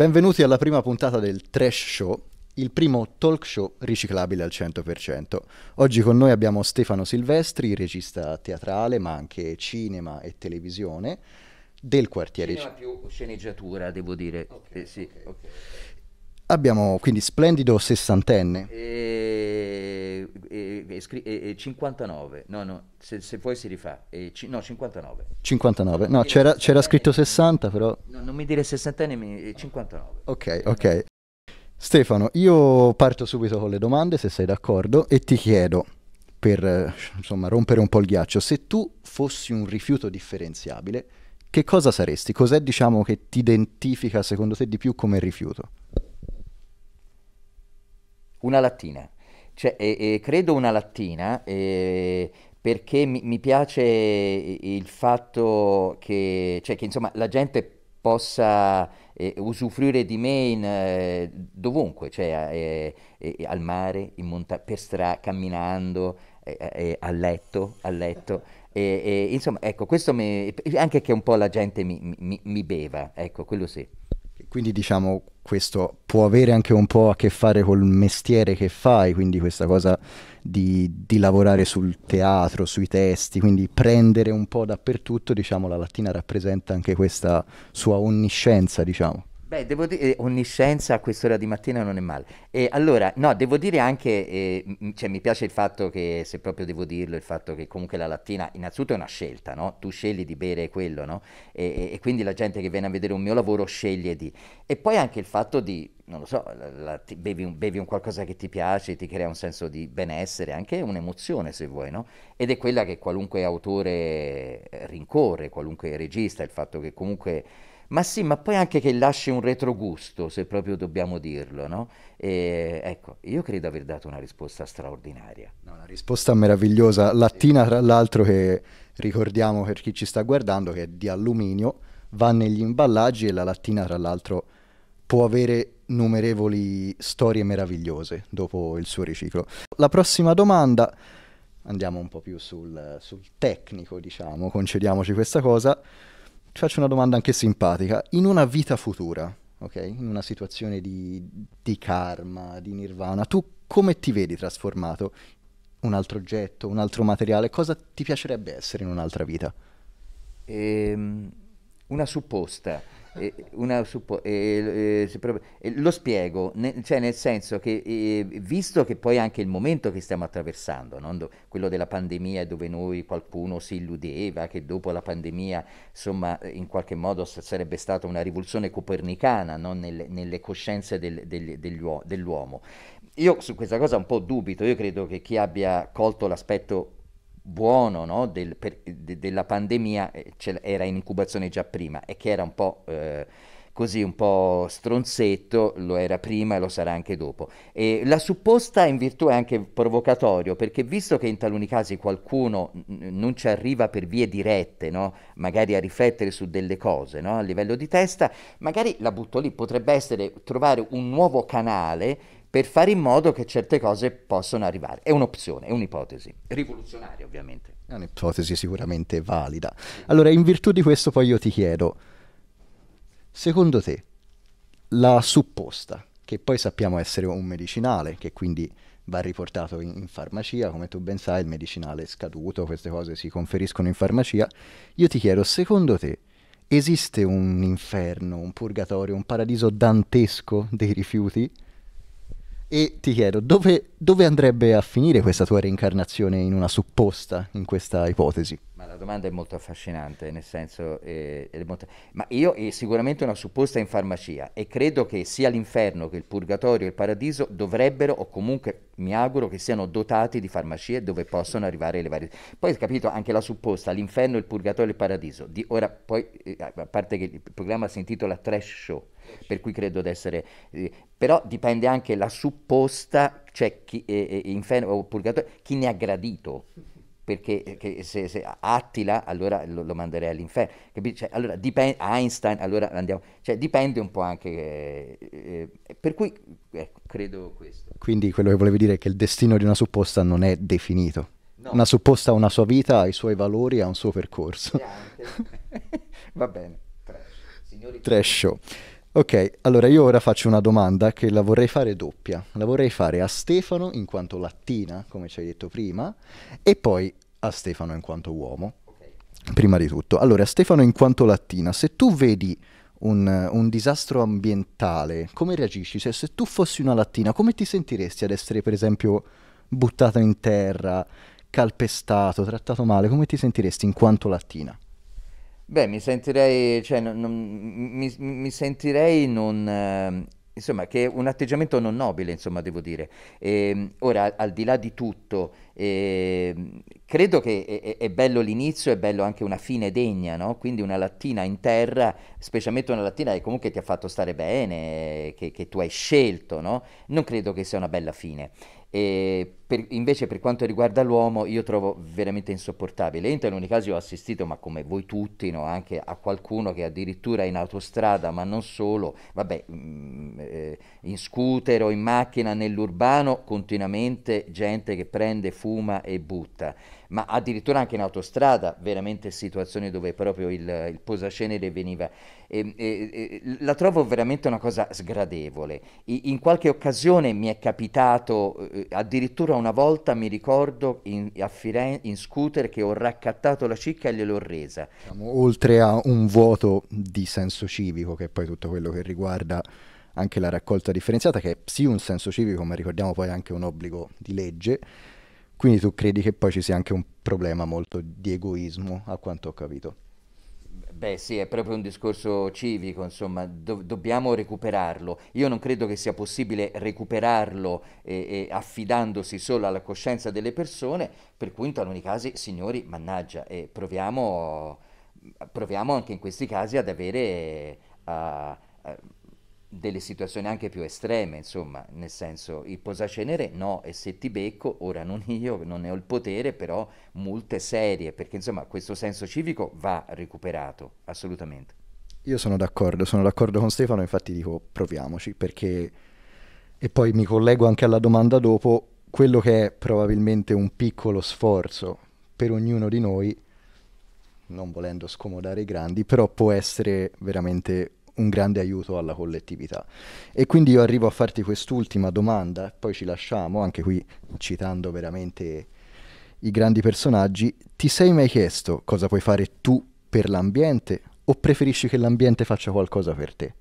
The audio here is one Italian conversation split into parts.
Benvenuti alla prima puntata del Trash Show, il primo talk show riciclabile al 100%. Oggi con noi abbiamo Stefano Silvestri, regista teatrale, ma anche cinema e televisione del quartiere. Cinema più sceneggiatura, devo dire. Okay, eh, sì, okay. Okay. Abbiamo quindi splendido sessantenne. E eh, e, e, e 59, no, no, se, se poi si rifà, c- no, 59. 59, no, c'era, c'era, scritto 60 però... No, non mi dire 60 anni, 59. Ok, ok. Stefano, io parto subito con le domande, se sei d'accordo, e ti chiedo, per insomma, rompere un po' il ghiaccio, se tu fossi un rifiuto differenziabile, che cosa saresti? Cos'è diciamo, che ti identifica secondo te di più come rifiuto? Una lattina. Cioè, e, e credo una lattina, e, perché mi, mi, piace il fatto che, cioè, che insomma, la gente possa eh, usufruire di me in, eh, dovunque, cioè eh, al mare, monta- per strada, camminando, a letto, a letto. E, e, insomma, ecco, questo mi, anche che un po' la gente mi, mi, mi beva, ecco, quello sì. Quindi diciamo questo può avere anche un po' a che fare col mestiere che fai, quindi questa cosa di, di lavorare sul teatro, sui testi, quindi prendere un po' dappertutto, diciamo la Latina rappresenta anche questa sua onniscienza, diciamo. Beh, devo dire, eh, onniscienza a quest'ora di mattina non è male. E allora, no, devo dire anche, eh, cioè, mi piace il fatto che, se proprio devo dirlo, il fatto che comunque la lattina, innanzitutto è una scelta, no? Tu scegli di bere quello, no? E, e quindi la gente che viene a vedere un mio lavoro sceglie di... E poi anche il fatto di, non lo so, la, la, ti, bevi, un, bevi, un, qualcosa che ti piace, ti crea un senso di benessere, anche un'emozione se vuoi, no? Ed è quella che qualunque autore rincorre, qualunque regista, il fatto che comunque ma sì, ma poi anche che lasci un retrogusto, se proprio dobbiamo dirlo, no? E, ecco, io credo aver dato una risposta straordinaria. No, una risposta meravigliosa. Lattina, tra l'altro, che ricordiamo per chi ci sta guardando, che è di alluminio, va negli imballaggi e la lattina, tra l'altro, può avere numerevoli storie meravigliose dopo il suo riciclo. La prossima domanda, andiamo un po' più sul, sul tecnico, diciamo, concediamoci questa cosa faccio una domanda anche simpatica. In una vita futura, ok? In una situazione di, di karma, di nirvana, tu come ti vedi trasformato? Un altro oggetto, un altro materiale? Cosa ti piacerebbe essere in un'altra vita? Ehm, una supposta. Eh, una, suppo, eh, eh, eh, lo spiego, ne, cioè nel senso che eh, visto che poi anche il momento che stiamo attraversando, do, quello della pandemia dove noi qualcuno si illudeva che dopo la pandemia insomma in qualche modo sarebbe stata una rivoluzione copernicana no? nelle, nelle, coscienze del, del, dell'uomo, dell'uomo. Io su questa cosa un po' dubito, io credo che chi abbia colto l'aspetto buono no, del, per, de, della pandemia eh, era in incubazione già prima e che era un po'... Eh, così un po' stronzetto, lo era prima e lo sarà anche dopo. E la supposta in virtù è anche provocatorio, perché visto che in taluni casi qualcuno non ci arriva per vie dirette, no? magari a riflettere su delle cose no? a livello di testa, magari la butto lì, potrebbe essere trovare un nuovo canale per fare in modo che certe cose possano arrivare. È un'opzione, è un'ipotesi, rivoluzionaria ovviamente. È un'ipotesi sicuramente valida. Allora, in virtù di questo poi io ti chiedo, secondo te la supposta, che poi sappiamo essere un medicinale, che quindi va riportato in, in, farmacia, come tu ben sai il medicinale è scaduto, queste cose si conferiscono in farmacia, io ti chiedo, secondo te esiste un inferno, un purgatorio, un paradiso dantesco dei rifiuti? E ti chiedo, dove, dove andrebbe a finire questa tua reincarnazione in una supposta, in questa ipotesi? Ma la domanda è molto affascinante, nel senso, eh, molto... ma io è eh, sicuramente una supposta in farmacia e credo che sia l'inferno che il purgatorio e il paradiso dovrebbero o comunque mi auguro che siano dotati di farmacie dove possono arrivare le varie... Poi capito anche la supposta, l'inferno, il purgatorio e il paradiso. Di ora poi, eh, a parte che il programma si intitola Trash Show, per cui credo di essere... Eh, però dipende anche la supposta, cioè chi, eh, eh, inferno o purgatorio, chi ne ha gradito perché eh, se, se, Attila allora lo, lo manderei all'inferno. Cioè, allora, dipende, Einstein, allora andiamo, cioè, dipende un po' anche, eh, eh, per cui eh, credo questo. Quindi quello che volevi dire è che il destino di una supposta non è definito. No. Una supposta ha una sua vita, ha i suoi valori, ha un suo percorso. Va bene, Signori, trash show. Ok, allora io ora faccio una domanda che la vorrei fare doppia. La vorrei fare a Stefano in quanto lattina, come ci hai detto prima, e poi a Stefano in quanto uomo. Okay. Prima di tutto. Allora, Stefano in quanto lattina, se tu vedi un, un disastro ambientale, come reagisci? Cioè, se tu fossi una lattina, come ti sentiresti ad essere, per esempio, buttato in terra, calpestato, trattato male? Come ti sentiresti in quanto lattina? Beh, mi sentirei, cioè, non, non- mi, mi sentirei non, ehm, insomma, che è un atteggiamento non nobile, insomma, devo dire. Ehm, ora, al di là di tutto, ehm, credo che è, è- è bello l'inizio, è bello anche una fine degna, no? Quindi una lattina in terra, specialmente una lattina che comunque ti ha fatto stare bene, eh, che, che tu hai scelto, no? Non credo che sia una bella fine. E ehm, per, invece per quanto riguarda l'uomo io trovo veramente insopportabile. In taluni casi ho assistito, ma come voi tutti, no, anche a qualcuno che addirittura in autostrada, ma non solo, vabbè, mh, mm, eh, in scooter o in macchina nell'urbano, continuamente gente che prende, fuma e butta. Ma addirittura anche in autostrada, veramente situazioni dove proprio il, il posacenere veniva... E, e, e, la trovo veramente una cosa sgradevole. I, in qualche occasione mi è capitato eh, addirittura una volta mi ricordo in, a Firenze, in scooter che ho raccattato la cicca e gliel'ho resa. Siamo oltre a un vuoto di senso civico, che è poi tutto quello che riguarda anche la raccolta differenziata, che è sì un senso civico, ma ricordiamo poi anche un obbligo di legge, quindi tu credi che poi ci sia anche un problema molto di egoismo, a quanto ho capito. Beh sì, è proprio un discorso civico, insomma, do- dobbiamo recuperarlo. Io non credo che sia possibile recuperarlo eh, eh, affidandosi solo alla coscienza delle persone, per cui in taluni casi, signori, mannaggia, eh, proviamo, proviamo anche in questi casi ad avere... Eh, a delle situazioni anche più estreme, insomma, nel senso il posacenere no, e se ti becco, ora non io, non ne ho il potere, però multe serie, perché insomma questo senso civico va recuperato, assolutamente. Io sono d'accordo, sono d'accordo con Stefano, infatti dico proviamoci, perché, e poi mi collego anche alla domanda dopo, quello che è probabilmente un piccolo sforzo per ognuno di noi, non volendo scomodare i grandi, però può essere veramente un grande aiuto alla collettività. E quindi io arrivo a farti quest'ultima domanda, poi ci lasciamo, anche qui citando veramente i grandi personaggi, ti sei mai chiesto cosa puoi fare tu per l'ambiente o preferisci che l'ambiente faccia qualcosa per te?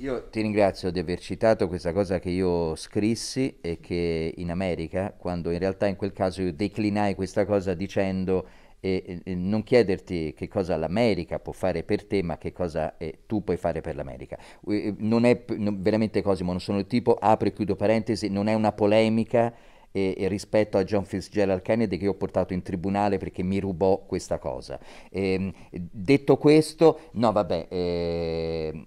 Io ti ringrazio di aver citato questa cosa che io scrissi e che in America, quando in realtà in quel caso io declinai questa cosa dicendo e, e non chiederti che cosa l'America può fare per te, ma che cosa eh, tu puoi fare per l'America. Eh, non è non, veramente Cosimo, non sono il tipo, apro e chiudo parentesi, non è una polemica e, rispetto a John Fitzgerald Kennedy che ho portato in tribunale perché mi rubò questa cosa. E, ehm, detto questo, no vabbè, eh,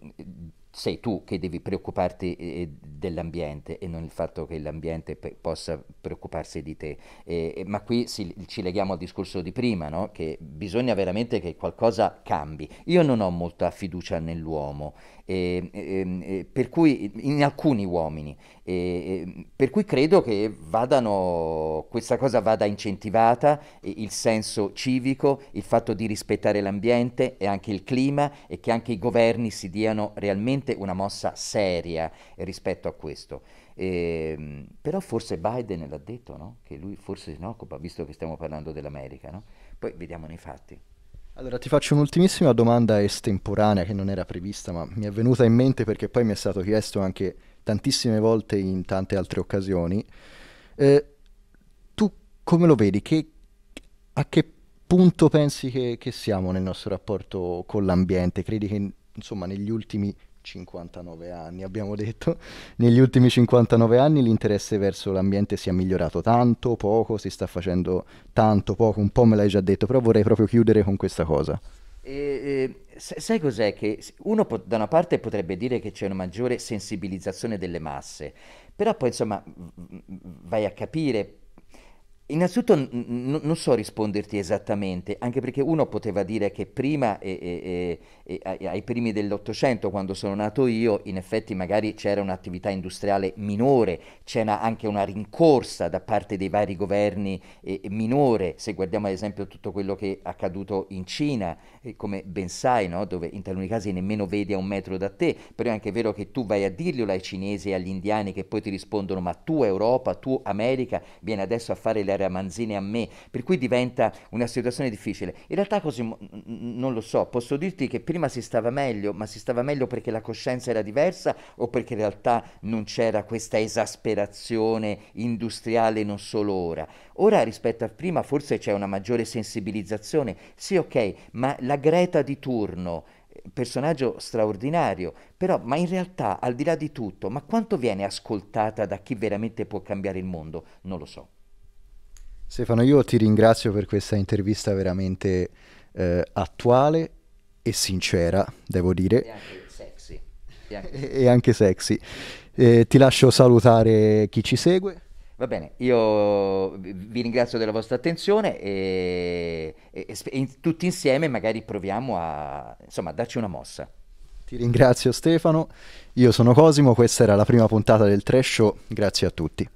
sei tu che devi preoccuparti eh, eh, dell'ambiente e non il fatto che l'ambiente pe- possa preoccuparsi di te. E, e, ma qui si, ci leghiamo al discorso di prima, no? che bisogna veramente che qualcosa cambi. Io non ho molta fiducia nell'uomo, eh, per cui, in alcuni uomini, per cui credo che vadano, questa cosa vada incentivata, il senso civico, il fatto di rispettare l'ambiente e anche il clima e che anche i governi si diano realmente sicuramente una mossa seria rispetto a questo. E, ehm, però forse Biden l'ha detto, no? Che lui forse se ne occupa, visto che stiamo parlando dell'America, no? Poi vediamo nei fatti. Allora ti faccio un'ultimissima domanda estemporanea che non era prevista, ma mi è venuta in mente perché poi mi è stato chiesto anche tantissime volte in tante altre occasioni. Eh, tu come lo vedi? Che, a che punto pensi che, che, siamo nel nostro rapporto con l'ambiente? Credi che insomma negli ultimi 59 anni, abbiamo detto. Negli ultimi 59 anni l'interesse verso l'ambiente si è migliorato tanto, poco, si sta facendo tanto, poco, un po' me l'hai già detto, però vorrei proprio chiudere con questa cosa. E, e, sai cos'è? Che uno po- da una parte potrebbe dire che c'è una maggiore sensibilizzazione delle masse, però poi insomma vai a capire Innanzitutto n- non so risponderti esattamente, anche perché uno poteva dire che prima, e, e, e, ai primi dell'Ottocento, quando sono nato io, in effetti magari c'era un'attività industriale minore, c'era anche una rincorsa da parte dei vari governi minore, se guardiamo ad esempio tutto quello che è accaduto in Cina, eh, come ben sai, no? dove in taluni casi nemmeno vedi a un metro da te, però è anche vero che tu vai a dirglielo ai cinesi e agli indiani che poi ti rispondono ma tu Europa, tu America, vieni adesso a fare le Steiner, a Manzini, e a me, per cui diventa una situazione difficile. In realtà così non lo so, posso dirti che prima si stava meglio, ma si stava meglio perché la coscienza era diversa o perché in realtà non c'era questa esasperazione industriale non solo ora. Ora rispetto a prima forse c'è una maggiore sensibilizzazione, sì ok, ma la Greta di turno, eh, personaggio straordinario, però ma in realtà al di là di tutto, ma quanto viene ascoltata da chi veramente può cambiare il mondo? Non lo so. Stefano, io ti ringrazio per questa intervista veramente eh, attuale e sincera, devo dire. E anche sexy. E anche, e anche sexy. Eh, ti lascio salutare chi ci segue. Va bene, io vi ringrazio della vostra attenzione e, e, e tutti insieme magari proviamo a, insomma, a darci una mossa. Ti ringrazio Stefano, io sono Cosimo, questa era la prima puntata del Trash Show, grazie a tutti.